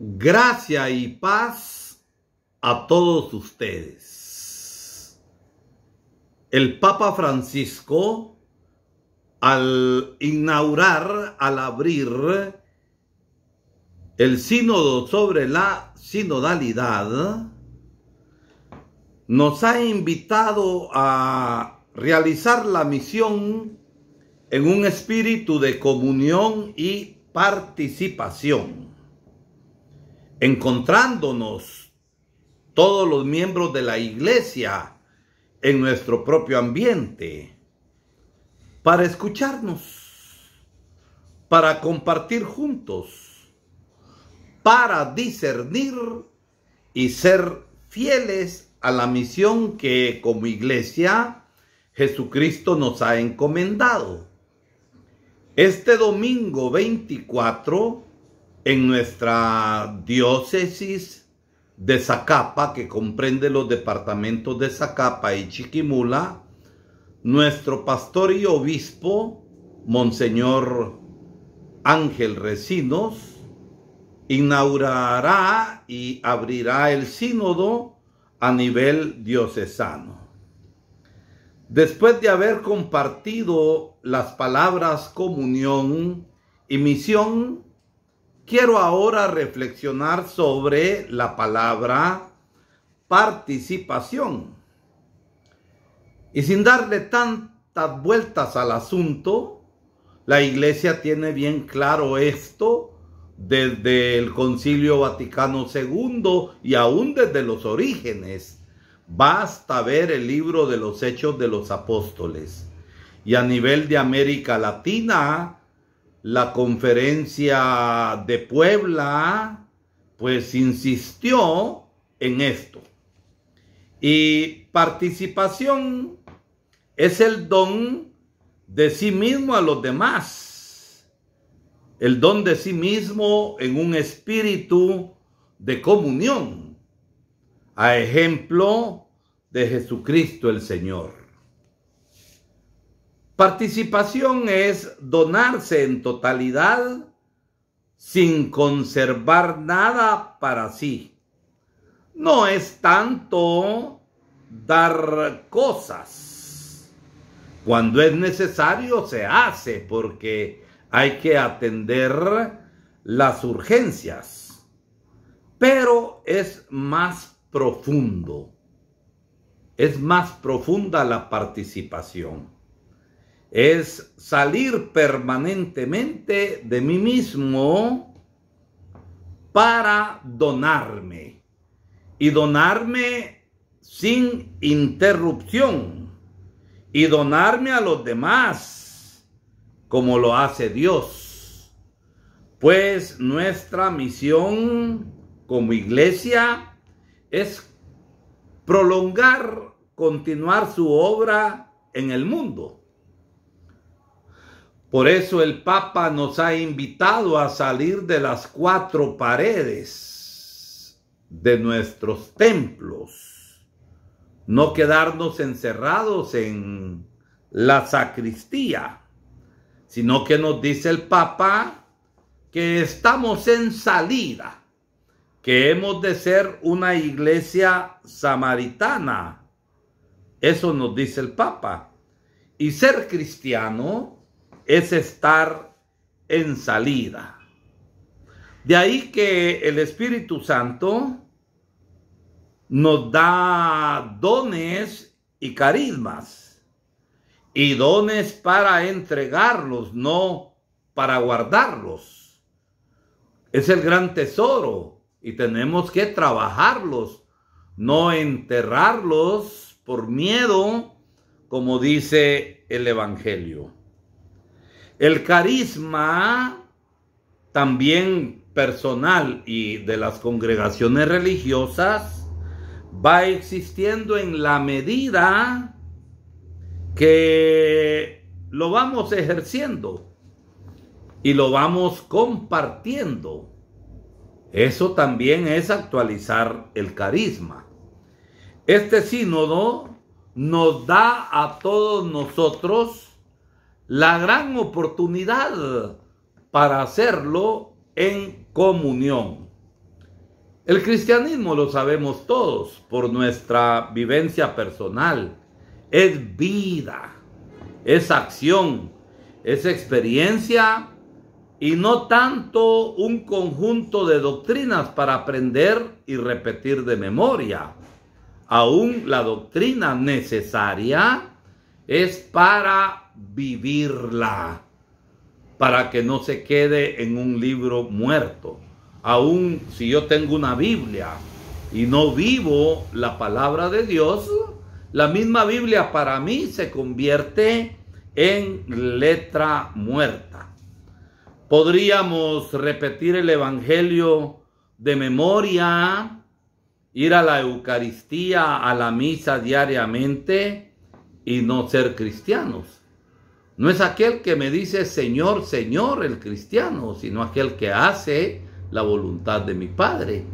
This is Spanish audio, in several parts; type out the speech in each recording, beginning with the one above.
Gracia y paz a todos ustedes. El Papa Francisco, al inaugurar, al abrir el sínodo sobre la sinodalidad, nos ha invitado a realizar la misión en un espíritu de comunión y participación encontrándonos todos los miembros de la iglesia en nuestro propio ambiente, para escucharnos, para compartir juntos, para discernir y ser fieles a la misión que como iglesia Jesucristo nos ha encomendado. Este domingo 24 en nuestra diócesis de Zacapa, que comprende los departamentos de Zacapa y Chiquimula, nuestro pastor y obispo, Monseñor Ángel Recinos, inaugurará y abrirá el sínodo a nivel diocesano. Después de haber compartido las palabras comunión y misión, Quiero ahora reflexionar sobre la palabra participación. Y sin darle tantas vueltas al asunto, la iglesia tiene bien claro esto desde el concilio Vaticano II y aún desde los orígenes. Basta ver el libro de los hechos de los apóstoles. Y a nivel de América Latina, la conferencia de Puebla, pues insistió en esto. Y participación es el don de sí mismo a los demás, el don de sí mismo en un espíritu de comunión, a ejemplo de Jesucristo el Señor. Participación es donarse en totalidad sin conservar nada para sí. No es tanto dar cosas. Cuando es necesario se hace porque hay que atender las urgencias. Pero es más profundo. Es más profunda la participación es salir permanentemente de mí mismo para donarme y donarme sin interrupción y donarme a los demás como lo hace Dios. Pues nuestra misión como iglesia es prolongar, continuar su obra en el mundo por eso el Papa nos ha invitado a salir de las cuatro paredes de nuestros templos, no quedarnos encerrados en la sacristía, sino que nos dice el Papa que estamos en salida, que hemos de ser una iglesia samaritana. Eso nos dice el Papa. Y ser cristiano es estar en salida. De ahí que el Espíritu Santo nos da dones y carismas y dones para entregarlos, no para guardarlos. Es el gran tesoro y tenemos que trabajarlos, no enterrarlos por miedo, como dice el Evangelio. El carisma también personal y de las congregaciones religiosas va existiendo en la medida que lo vamos ejerciendo y lo vamos compartiendo. Eso también es actualizar el carisma. Este sínodo nos da a todos nosotros la gran oportunidad para hacerlo en comunión. El cristianismo lo sabemos todos por nuestra vivencia personal. Es vida, es acción, es experiencia y no tanto un conjunto de doctrinas para aprender y repetir de memoria. Aún la doctrina necesaria es para vivirla, para que no se quede en un libro muerto. Aún si yo tengo una Biblia y no vivo la palabra de Dios, la misma Biblia para mí se convierte en letra muerta. Podríamos repetir el Evangelio de memoria, ir a la Eucaristía, a la misa diariamente, y no ser cristianos. No es aquel que me dice Señor, Señor el cristiano, sino aquel que hace la voluntad de mi Padre.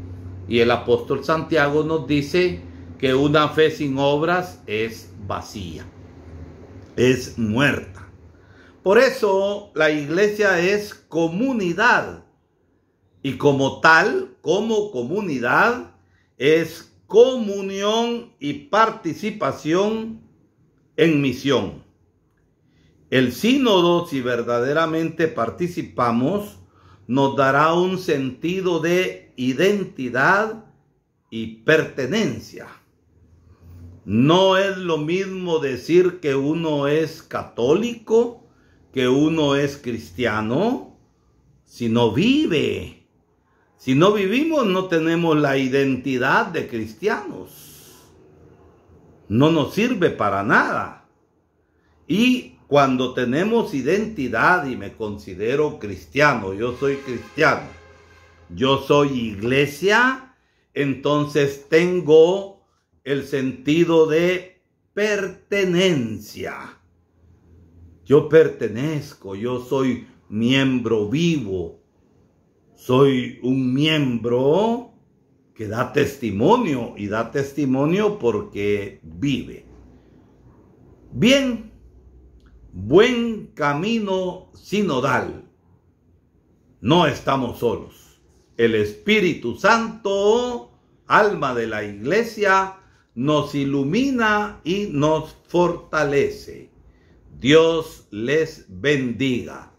Y el apóstol Santiago nos dice que una fe sin obras es vacía, es muerta. Por eso la iglesia es comunidad y como tal, como comunidad, es comunión y participación en misión. El sínodo, si verdaderamente participamos, nos dará un sentido de identidad y pertenencia. No es lo mismo decir que uno es católico, que uno es cristiano, si no vive. Si no vivimos no tenemos la identidad de cristianos no nos sirve para nada. Y cuando tenemos identidad y me considero cristiano, yo soy cristiano, yo soy iglesia, entonces tengo el sentido de pertenencia. Yo pertenezco, yo soy miembro vivo, soy un miembro que da testimonio y da testimonio porque vive. Bien, buen camino sinodal. No estamos solos. El Espíritu Santo, alma de la iglesia, nos ilumina y nos fortalece. Dios les bendiga.